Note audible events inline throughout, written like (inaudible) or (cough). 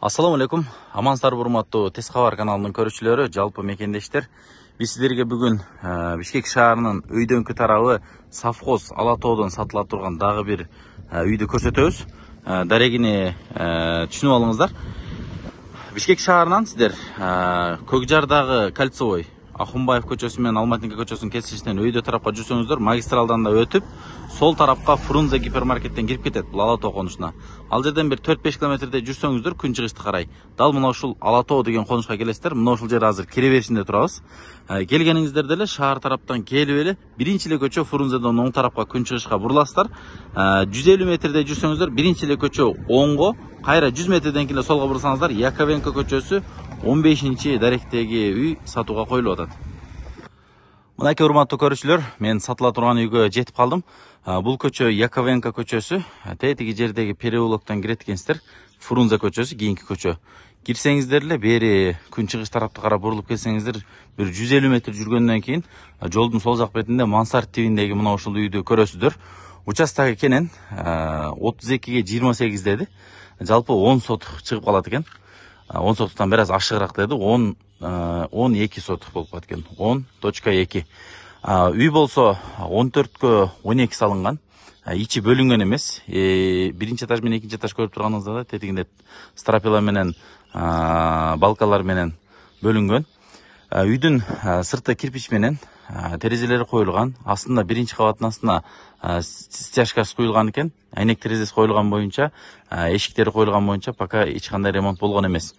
Ассаламу алейкум амансыздарбы урматтуу тез кабар каналынын көрүүчүлөрү жалпы мекендештер биз сиздерге бүгүн э, бишкек шаарынын өйдөңкү тарабы совхоз ала тоодон сатыла турган дагы бир э, үйдү көрсөтөбүз э, дарегине түшүнүп алыңыздар бишкек шаарынан сиздер көк жардагы кольцевой Ахунбаев көшесі мен Алматинка көшесінің кесішінен өйдө тарапқа жүрсеңіздер, магистралдан да өтіп, сол тарапқа Фрунзе гипермаркеттен кіріп кетеді, бұл Алатау қонышына. Ал жерден бір 4-5 километрде жүрсеңіздер, күншығысты қарай. Дал мынау шул Алатау деген қонышқа келесіздер, мына ушул жер азыр кіре берісінде турабыз. Ә, деле эле шаар тараптан келіп эле биринчи эле көчө Фрунзеден оң тарапқа күншығышқа бұрыласыздар. Ә, э, 150 метрде жүрсеңіздер, биринчи эле көчө оңго, кайра 100 метрден кейін солға бұрсаңыздар, Яковенко көчөсү 15-ші дәректегі үй сатуға қойылып жатады мінекей құрметті көрушілер мен сатыла тұрған үйге жетіп қалдым бұл көше яковенко көшесі тетігі жердегі переулоктан кіреткенсіздер, фрунзе көшесі кейінгі көше кірсеңіздер эле күн чыгыш тарапты қарап бұрылып келсеңіздер, бір 150 метр жүргөндөн кейін, жолдың сол жак бетинде Мансар тибиндеги мына ушул үйді көресіздер. участок кенен 32 экиге жыйырма сегиз жалпы 10 сот шығып калат экен он соттықтан біраз ашығырақ деді он он екі сотық болып екен он точка екі үй болса он төрткө он екі салынған ичи бөлінген емес биринчи этаж менен экинчи этаж көрүп турганыңызда да тетигинде стропила менен балкалар менен бөлүнгөн Э, үйдүн э, сырты кирпич менен э, терезелери коюлган астында биринчи кабаттын астына стяжкасы куюлган экен айнек терезеси коюлган боюнча эшиктери коюлган боюнча пока эч кандай ремонт болгон эмес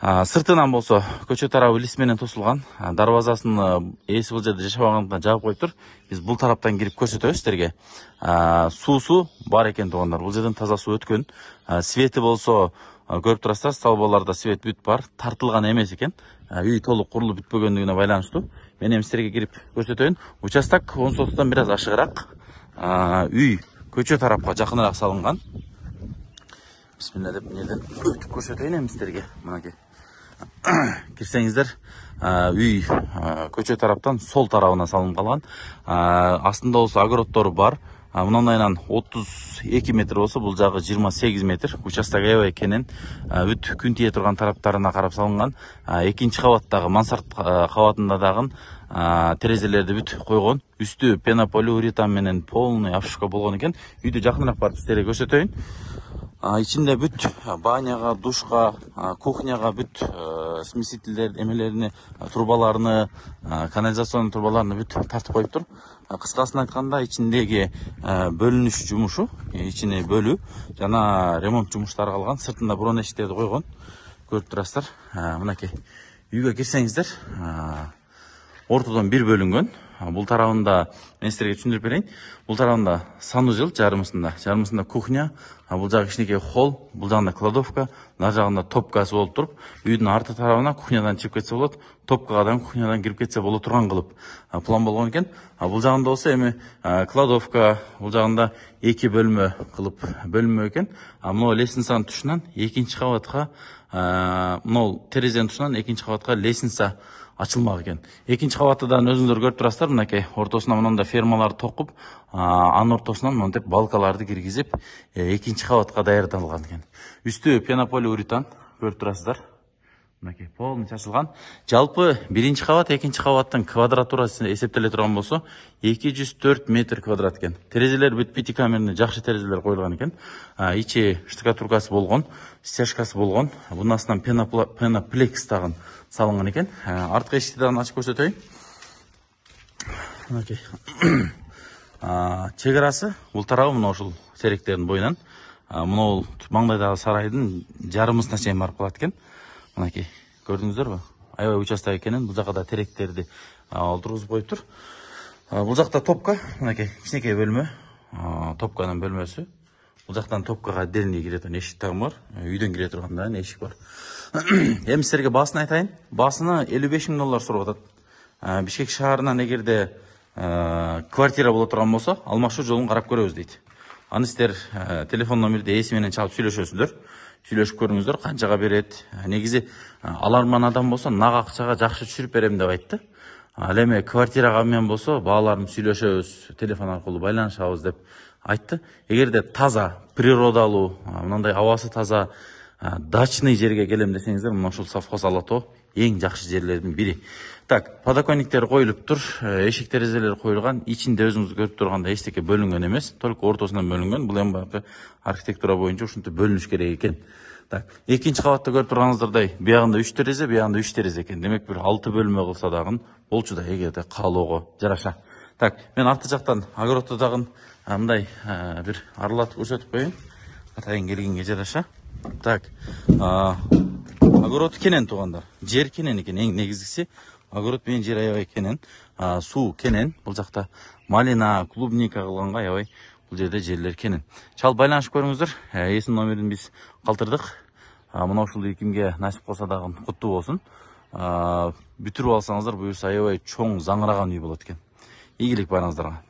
сыртынан болсо көчө тарабы лист менен тосулган дарбазасын ээси бул жерде жашабагандыктан жаап коюптур биз бул тараптан кирип көрсөтөбүз силерге суусу бар экен туугандар бул жерден таза суу өткөн свети болсо көріп тұрасыздар столбаларда свет бүт бар тартылған емес екен үй толық құрылып бітпегендігіне байланысты мен енді сіздерге кіріп көрсетейін участок оңтүстіктен біраз ашығырақ үй көше тарапқа жақынырақ салынған бисмилла деп неден өтіп көрсетейін енді сіздерге мінекей (coughs) кірсеңіздер үй көше тараптан сол тарабына салынып қалған астында осы огородтары бар отуз 32 метр болса бұл жағы 28 метр участок экенен бүт күн тие тұрған тараптарына қарап салынған екінші кабаттагы мансарт кабатында дағын терезелерді бүт қойған үсті пенополиуретан менен полный обшивка болған екен үйді жақынырақ барып сиздерге көрсөтөйүн ичинде бүт баняга душка кухняга бүт смесительдер эмелерине трубаларыны канализационный трубаларыны бүт тартып коюптур кыскасын айтканда ичиндеги бөлүнүш жумушу ичине бөлүү жана ремонт жумуштары калган сыртында бирөө эшиктерди койгон көрүп турасыздар мынакей үйгө кирсеңиздер ортодон бир бөлүнгөн бул тарабында мен сіздерге түшүндүрүп берейин бул тарабында санузел жарымысында жарымысында кухня бұл жагы кичинекей холл бұл жагында кладовка мына жагында топкасы болып туруп үйдің арты тарабына кухнядан чыгып кетсе болот топкага кухнядан кирип кетсе боло турган кылып план болған екен бұл жагында болса эми кладовка бұл жағында екі бөлме қылып бөлінме екен мынау лестницаның тұшынан екінші қабатқа мынау терезенің тұшынан экинчи кабатка лестница ачылмак екен екінші қабаттыдан өзүңүздөр көріп тұрасыздар мынакей ортосуна мындай тоқып, токуп анын ортосунан деп балкаларды киргизип экинчи кабатка даярдалган экен Үсті пенополиуретан көріп тұрасыздар мінекей полный шашылған жалпы бірінші қабат екінші қабаттың квадратурасы есептеле тұрған болса 204 метр квадрат екен терезелер бүт битикамерный жақсы терезелер қойылған екен ичи штукатуркасы болған стяжкасы болған бұның астынан пеноплекс тағын салынған екен артқы ачып ашып көрсетейін мінекей шекарасы (clears throat) бұл тарабы мына жыл теректердің бойынан мынау маңдайдағы сарайдың жарымысына шейін барып қалады екен мынакей көрдүңүздөрбү аябай участок экенин бул жаққа да теректерді отургузуп қойып тұр бұл жақта топка мынакей кичинекей бөлме топканың бөлмесі бұл жақтан топкаға отдельный кире тұрған эшик тағы бар үйдөн кире турган да эшик бар эми (coughs) сіздерге баасын айтайын басына елу беш мың доллар сұрап атат бишкек шаарынан эгерде квартира бола турган болсо алмашуу жолун карап көрөбүз дейт аны сіздер телефон номерди ээси менен чалып сүйлөшөсүңдөр сүйлөшүп көрүңүздөр канчага береді негізі аларман адам болса нак акчага жакшы түшүрүп берем деп айтты ал эми квартирага мен болсо бааларын сүйлөшөбүз телефон аркылуу байланышабыз деп айтты эгерде таза природалуу мынандай абасы таза дачный жерге келем десеңиздер мына ушул совхоз ала тоо эң жакшы жерлердин бири так подоконниктер коюлуп тұр э, эшик терезелер коюлган ичинде өзүңүз көрүп тургандай эчтеке бөлүнгөн эмес только ортосунан бөлүнгөн бул эми баягы архитектура боюнча ушинтип бөлүнүш керек экен так экинчи кабатта көрүп турганыңыздардай биягында үч терезе биягында үч терезе экен демек бир алты бөлмө кылса дагы болчу да эгерде каалоого жараша так мен арты жактан огородду дагы мындай бир аралатып көрсөтүп коеюн атайын келгенге жараша так огород кенен туғандар жер кенен екен ең негізгісі огород менен жер аябай кенен суу кенен бул жакта малина клубника кылганга аябай бұл жерде жерлер кенен Чал байланышып көрүңүздөр эсим номерин биз калтырдык мына ушул кимге насип кылса дагы куттуу болсун бүтүрүп алсаңыздар буюрса аябай чоң заңыраган үй болот экен ийгилик баарыңыздарга